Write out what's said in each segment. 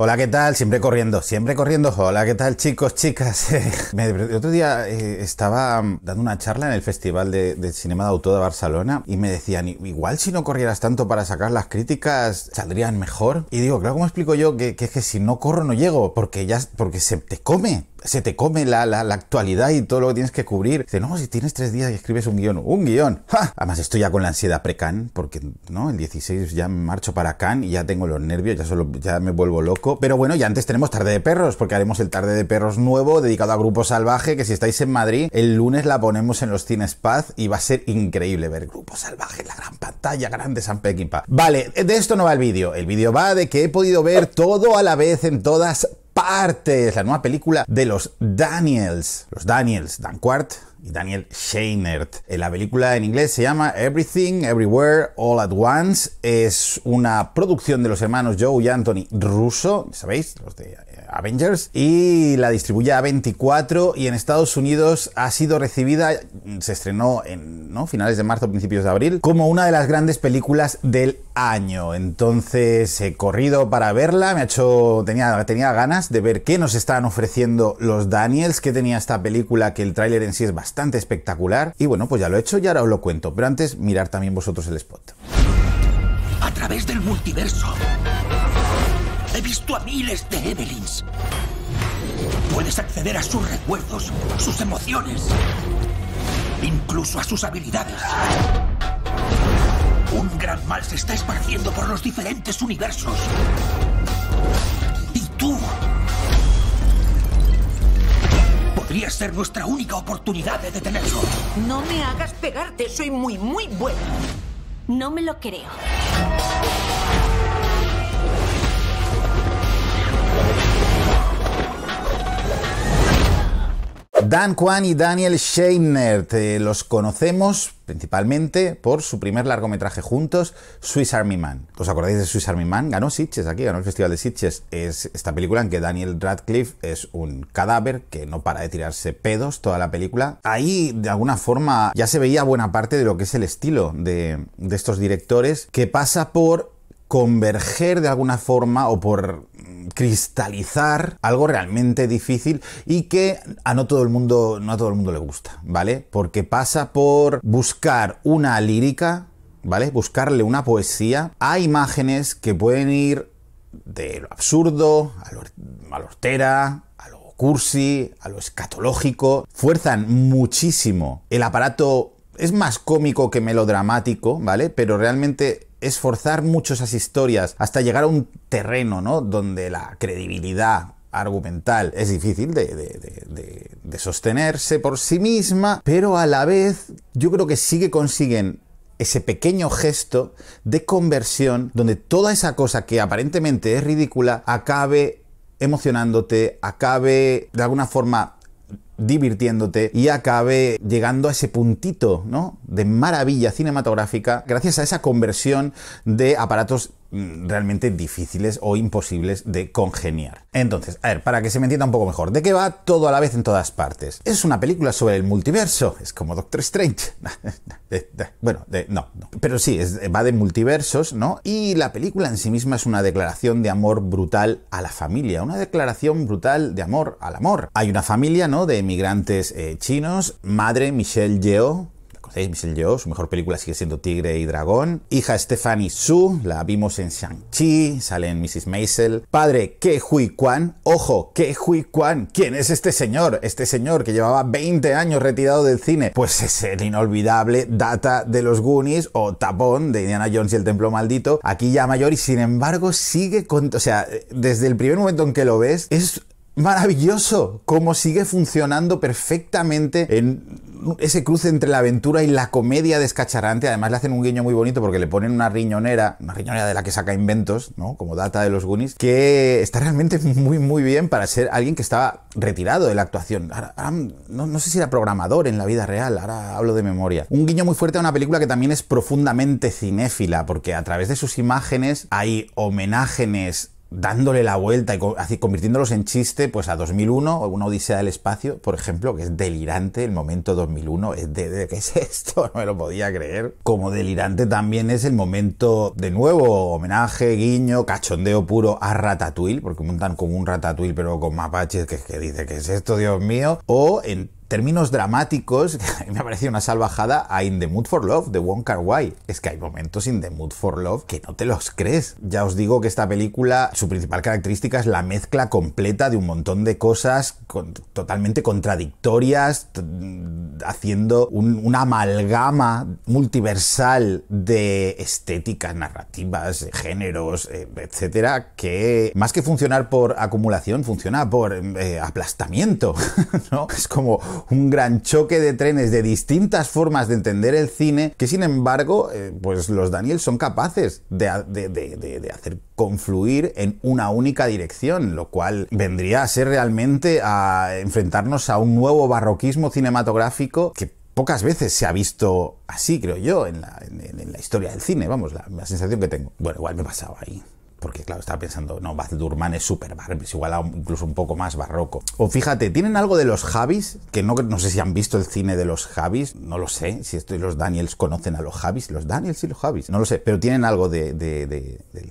Hola, ¿qué tal? Siempre corriendo, siempre corriendo. Hola, ¿qué tal chicos, chicas? otro día eh, estaba mm, dando una charla en el Festival de, Cinema de Autor de Barcelona y me decían, igual si no corrieras tanto para sacar las críticas, saldrían mejor. Y digo, claro, ¿cómo explico yo que, que es que si no corro no llego? Porque ya, porque se te come se te come la, actualidad y todo lo que tienes que cubrir. Dice, no, si tienes tres días y escribes un guión, un guión. ¡Ja! Además, estoy ya con la ansiedad pre-Can, porque no, el 16 ya me marcho para Can y ya tengo los nervios, ya, solo, ya me vuelvo loco. Pero bueno, ya antes tenemos Tarde de Perros, porque haremos el Tarde de Perros nuevo, dedicado a Grupo Salvaje, que si estáis en Madrid, el lunes la ponemos en los Cines Paz y va a ser increíble ver Grupo Salvaje en la gran pantalla, grande San Pequimpa. Vale, de esto no va el vídeo. El vídeo va de que he podido ver todo a la vez en todas la nueva película de los Daniels. Los Daniels, Dan Quart y Daniel Scheinert. Eh, la película en inglés se llama Everything, Everywhere, All at Once. Es una producción de los hermanos Joe y Anthony Russo, ¿sabéis? Los de Avengers y la distribuye a 24 y en Estados Unidos ha sido recibida, se estrenó en finales de marzo, principios de abril, como una de las grandes películas del año. Entonces he corrido para verla, me ha hecho, tenía, tenía ganas de ver qué nos estaban ofreciendo los Daniels, que tenía esta película, que el tráiler en sí es bastante espectacular. Y bueno, pues ya lo he hecho y ahora os lo cuento, pero antes mirar también vosotros el spot. A través del multiverso He visto a miles de Evelyns. Puedes acceder a sus recuerdos, sus emociones, incluso a sus habilidades. Un gran mal se está esparciendo por los diferentes universos. Y tú podrías ser nuestra única oportunidad de detenerlo. No me hagas pegarte, soy muy, muy bueno. No me lo creo. Dan Kwan y Daniel Scheinert los conocemos principalmente por su primer largometraje juntos, Swiss Army Man. ¿Os acordáis de Swiss Army Man? Ganó Sitches aquí, ganó el Festival de Sitches. Es esta película en que Daniel Radcliffe es un cadáver que no para de tirarse pedos toda la película. Ahí, de alguna forma, ya se veía buena parte de lo que es el estilo de, de estos directores, que pasa por converger de alguna forma o por cristalizar algo realmente difícil y que a no todo el mundo, no a todo el mundo le gusta, ¿vale? Porque pasa por buscar una lírica, ¿vale? Buscarle una poesía a imágenes que pueden ir de lo absurdo, a lo, a a lo cursi, a lo escatológico. Fuerzan muchísimo el aparato. Es más cómico que melodramático, ¿vale? Pero realmente esforzar mucho esas historias hasta llegar a un terreno, ¿no? Donde la credibilidad argumental es difícil de, de, sostenerse por sí misma, pero a la vez yo creo que sí que consiguen ese pequeño gesto de conversión donde toda esa cosa que aparentemente es ridícula acabe emocionándote, acabe de alguna forma divirtiéndote y acabe llegando a ese puntito ¿no? de maravilla cinematográfica gracias a esa conversión de aparatos realmente difíciles o imposibles de congeniar. Entonces, a ver, para que se me entienda un poco mejor, ¿de qué va todo a la vez en todas partes? Es una película sobre el multiverso, es como Doctor Strange. bueno, no, pero sí, va de multiversos, ¿no? Y la película en sí misma es una declaración de amor brutal a la familia, una declaración brutal de amor al amor. Hay una familia, ¿no? De emigrantes eh, chinos, madre Michelle Yeoh, Conocéis Michelle Yeoh, su mejor película sigue siendo Tigre y Dragón. Hija Stephanie Su, la vimos en Shang-Chi, sale en Mrs. Maisel. Padre Ke Hui Kwan, ojo, Ke Hui Kwan, ¿quién es este señor? Este señor que llevaba 20 años retirado del cine. Pues es el inolvidable Data de los Goonies o Tapón de Indiana Jones y el Templo Maldito. Aquí ya mayor y sin embargo sigue con... O sea, desde el primer momento en que lo ves, es maravilloso cómo sigue funcionando perfectamente en ese cruce entre la aventura y la comedia descacharante. Además, le hacen un guiño muy bonito porque le ponen una riñonera, una riñonera de la que saca inventos, ¿no? Como data de los Goonies, que está realmente muy, muy bien para ser alguien que estaba retirado de la actuación. Ahora, no, no, sé si era programador en la vida real, ahora hablo de memoria. Un guiño muy fuerte a una película que también es profundamente cinéfila, porque a través de sus imágenes hay homenajes dándole la vuelta y convirtiéndolos en chiste, pues a 2001, una odisea del espacio, por ejemplo, que es delirante el momento 2001, es de, ¿qué es esto? No me lo podía creer. Como delirante también es el momento, de nuevo, homenaje, guiño, cachondeo puro a Ratatouille, porque montan como un Ratatouille pero con mapaches, que, que dice, ¿qué es esto, Dios mío? O en términos dramáticos, me ha parecido me una salvajada, a In the Mood for Love de Wong Kar Wai. Es que hay momentos in the Mood for Love que no te los crees. Ya os digo que esta película, su principal característica es la mezcla completa de un montón de cosas totalmente contradictorias, haciendo un, una amalgama multiversal de estéticas, narrativas, géneros, eh, etcétera, que más que funcionar por acumulación, funciona por eh, aplastamiento, ¿no? Es como un gran choque de trenes de distintas formas de entender el cine que sin embargo eh, pues los Daniels son capaces de, hacer confluir en una única dirección, lo cual vendría a ser realmente a enfrentarnos a un nuevo barroquismo cinematográfico que pocas veces se ha visto así, creo yo, en la, historia del cine, vamos, la, la sensación que tengo. Bueno, igual me he pasado ahí porque claro, estaba pensando, no, Baz Durman es súper es igual a, incluso un poco más barroco. O fíjate, tienen algo de los Javis, que no, no sé si han visto el cine de los Javis, no lo sé, si y los Daniels conocen a los Javis, los Daniels y los Javis, no lo sé, pero tienen algo del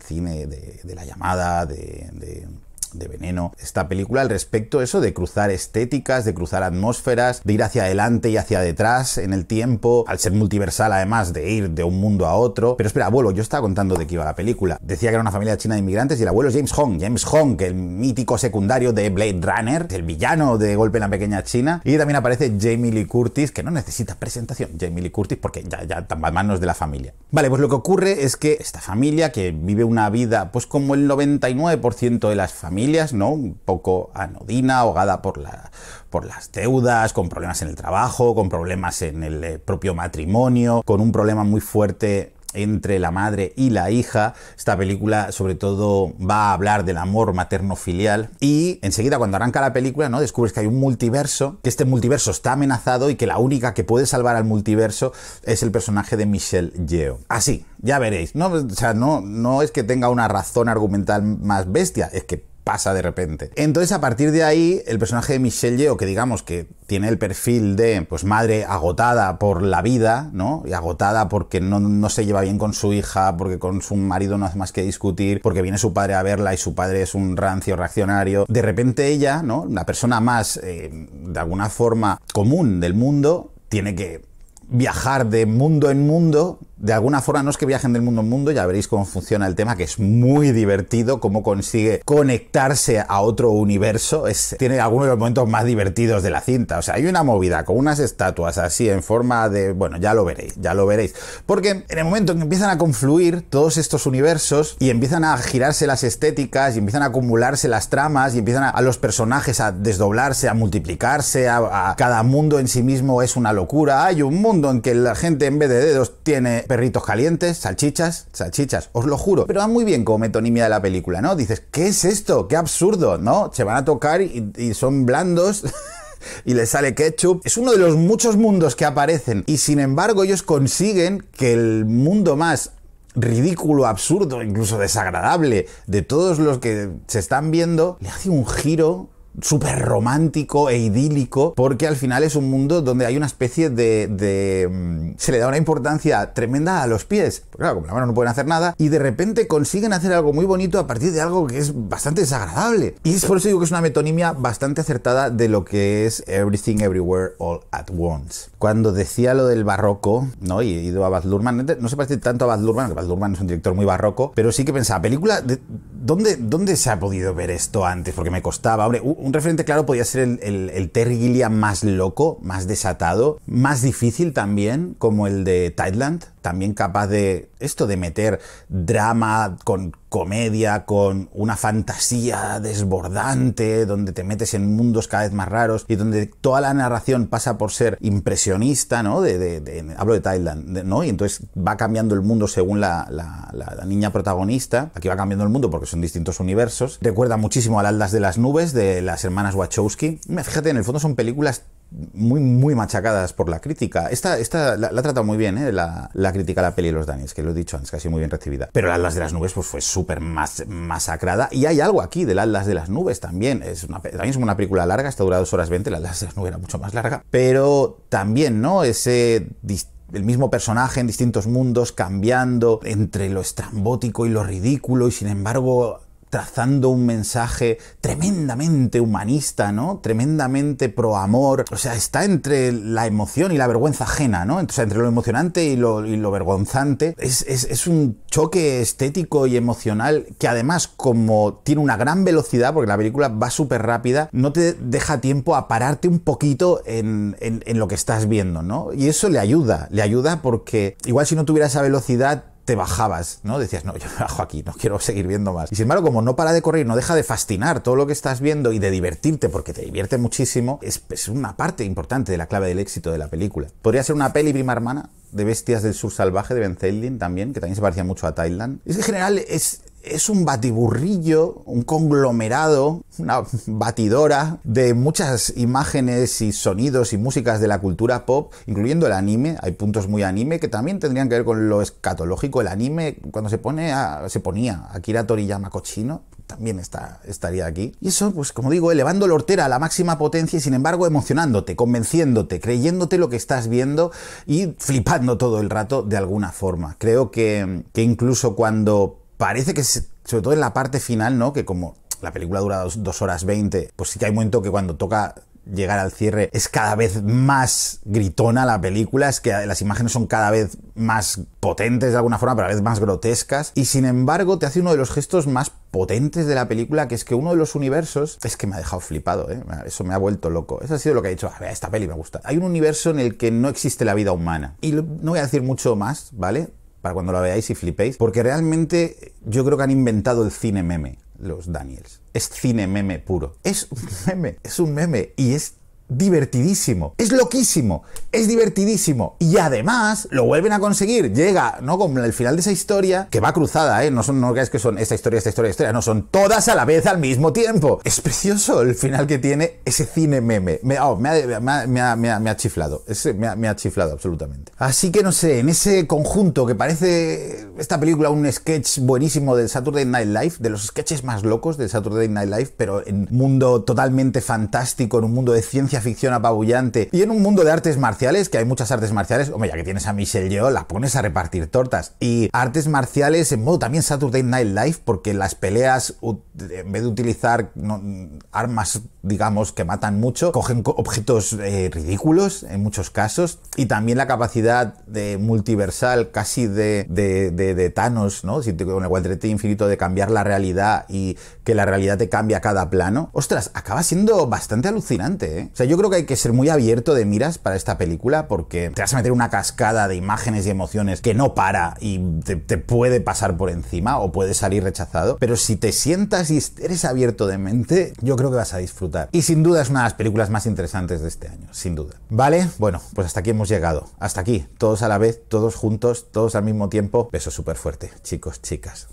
cine, de la llamada, de de veneno esta película al respecto, eso de cruzar estéticas, de cruzar atmósferas, de ir hacia adelante y hacia detrás en el tiempo, al ser multiversal además, de ir de un mundo a otro. Pero espera, abuelo, yo estaba contando de qué iba la película. Decía que era una familia china de inmigrantes y el abuelo James Hong, James Hong, que el mítico secundario de Blade Runner, el villano de Golpe en la Pequeña China. Y también aparece Jamie Lee Curtis, que no necesita presentación, Jamie Lee Curtis, porque ya, ya tan manos de la familia. Vale, pues lo que ocurre es que esta familia que vive una vida, pues como el 99% de las familias, ¿no? Un poco anodina, ahogada por, la, por las deudas, con problemas en el trabajo, con problemas en el eh, propio matrimonio, con un problema muy fuerte entre la madre y la hija. Esta película sobre todo va a hablar del amor materno-filial y enseguida cuando arranca la película, ¿no? descubres que hay un multiverso, que este multiverso está amenazado y que la única que puede salvar al multiverso es el personaje de Michelle Yeo. Así, ya veréis, o no no es que tenga una razón argumental más bestia, es que pasa de repente. Entonces, a partir de ahí, el personaje de Michelle o que digamos que tiene el perfil de pues madre agotada por la vida, ¿no? Y agotada porque no, no se lleva bien con su hija, porque con su marido no hace más que discutir, porque viene su padre a verla y su padre es un rancio reaccionario. De repente ella, ¿no? La persona más, eh, de alguna forma, común del mundo, tiene que viajar de mundo en mundo de alguna forma no es que viajen del mundo en mundo, ya veréis cómo funciona el tema, que es muy divertido, cómo consigue conectarse a otro universo. tiene algunos de los momentos más divertidos de la cinta. O sea, hay una movida con unas estatuas así en forma de... Bueno, ya lo veréis, ya lo veréis. Porque en el momento en que empiezan a confluir todos estos universos y empiezan a girarse las estéticas y empiezan a acumularse las tramas y empiezan a, los personajes a desdoblarse, a multiplicarse, a cada mundo en sí mismo es una locura. Hay un mundo en que la gente en vez de dedos tiene perritos calientes, salchichas, salchichas, os lo juro. Pero va muy bien como metonimia de la película, ¿no? Dices, ¿qué es esto? ¡Qué absurdo! ¿No? Se van a tocar y, son blandos. y le sale ketchup. Es uno de los muchos mundos que aparecen y sin embargo ellos consiguen que el mundo más ridículo, absurdo, incluso desagradable de todos los que se están viendo, le hace un giro súper romántico e idílico, porque al final es un mundo donde hay una especie de, mm, se le da una importancia tremenda a los pies. claro, como la mano no pueden hacer nada, y de repente consiguen hacer algo muy bonito a partir de algo que es bastante desagradable. Y es por eso digo que es una metonimia bastante acertada de lo que es Everything Everywhere All at Once. Cuando decía lo del barroco, ¿no? Y ido a Baz Luhrmann, no se parece tanto a Baz Luhrmann, que Baz Luhrmann es un director muy barroco, pero sí que pensaba, película de ¿Dónde, se ha podido ver esto antes? Porque me costaba. Hombre, un referente claro podía ser el, el, Terry Gilliam más loco, más desatado, más difícil también, como el de Thailand, también capaz de esto de meter drama con comedia, con una fantasía desbordante, donde te metes en mundos cada vez más raros y donde toda la narración pasa por ser impresionista, ¿no? De, hablo de Thailand, ¿no? Y entonces va cambiando el mundo según la, niña protagonista. Aquí va cambiando el mundo porque son distintos universos. Recuerda muchísimo a Aldas de las Nubes de las hermanas Wachowski. Fíjate, en el fondo son películas muy, muy machacadas por la crítica. Esta, esta la, ha tratado muy bien, ¿eh? la, crítica a la peli de los Daniels... que lo he dicho antes, casi muy bien recibida. Pero el Atlas de las Nubes pues, fue súper masacrada. Y hay algo aquí del Atlas de las Nubes también. Es una, también es una película larga, está durado 2 horas 20, el Atlas de las Nubes era mucho más larga. Pero también, ¿no? Ese el mismo personaje en distintos mundos, cambiando entre lo estrambótico y lo ridículo, y sin embargo trazando un mensaje tremendamente humanista, ¿no? Tremendamente pro amor. O sea, está entre la emoción y la vergüenza ajena, ¿no? sea, entre lo emocionante y lo, vergonzante. Es, un choque estético y emocional que además, como tiene una gran velocidad, porque la película va súper rápida, no te deja tiempo a pararte un poquito en, en lo que estás viendo, ¿no? Y eso le ayuda, le ayuda porque igual si no tuviera esa velocidad te bajabas, ¿no? Decías, no, yo me bajo aquí, no quiero seguir viendo más. Y sin embargo, como no para de correr, no deja de fascinar todo lo que estás viendo y de divertirte, porque te divierte muchísimo, es, una parte importante de la clave del éxito de la película. Podría ser una peli prima hermana de Bestias del Sur Salvaje de Ben Zeldin también, que también se parecía mucho a Thailand. Es que en general es, es un batiburrillo, un conglomerado, una batidora de muchas imágenes y sonidos y músicas de la cultura pop, incluyendo el anime. Hay puntos muy anime que también tendrían que ver con lo escatológico. El anime, cuando se, pone a, se ponía Akira Toriyama cochino, también está, estaría aquí. Y eso, pues como digo, elevando la hortera a la máxima potencia y sin embargo emocionándote, convenciéndote, creyéndote lo que estás viendo y flipando todo el rato de alguna forma. Creo que, que incluso cuando parece que, sobre todo en la parte final, ¿no? Que como la película dura dos, horas 20, pues sí que hay un momento que cuando toca llegar al cierre es cada vez más gritona la película, es que las imágenes son cada vez más potentes de alguna forma, pero a veces vez más grotescas, y sin embargo te hace uno de los gestos más potentes de la película, que es que uno de los universos, es que me ha dejado flipado, ¿eh? eso me ha vuelto loco, eso ha sido lo que ha dicho, a ver, esta peli me gusta, hay un universo en el que no existe la vida humana, y no voy a decir mucho más, ¿vale? cuando la veáis y flipéis, porque realmente yo creo que han inventado el cine meme los Daniels. Es cine meme puro. Es un meme, es un meme y es divertidísimo. Es loquísimo, es divertidísimo. Y además lo vuelven a conseguir. Llega, ¿no? Con el final de esa historia, que va cruzada, ¿eh? No, son, no creáis que son esta historia, esta historia, esta historia. No, son todas a la vez al mismo tiempo. Es precioso el final que tiene ese cine meme. Me, ha, chiflado. Ese, me, ha, me ha chiflado absolutamente. Así que no sé, en ese conjunto que parece esta película un sketch buenísimo del Saturday Night Live, de los sketches más locos del Saturday Night Live, pero en un mundo totalmente fantástico, en un mundo de ciencia ficción apabullante y en un mundo de artes marciales, que hay muchas artes marciales, hombre, ya que tienes a Michelle Yeoh, la pones a repartir tortas. Y artes marciales en modo también Saturday Night Live, porque las peleas, en vez de utilizar armas, digamos, que matan mucho, cogen objetos eh, ridículos en muchos casos. Y también la capacidad de multiversal, casi de, de, de, de Thanos, ¿no? Con el cuadrete infinito de cambiar la realidad y que la realidad te cambia cada plano. Ostras, acaba siendo bastante alucinante, ¿eh? yo creo que hay que ser muy abierto de miras para esta película porque te vas a meter una cascada de imágenes y emociones que no para y te, puede pasar por encima o puede salir rechazado. Pero si te sientas y eres abierto de mente, yo creo que vas a disfrutar. Y sin duda es una de las películas más interesantes de este año, sin duda. ¿Vale? Bueno, pues hasta aquí hemos llegado. Hasta aquí, todos a la vez, todos juntos, todos al mismo tiempo. Beso súper fuerte, chicos, chicas.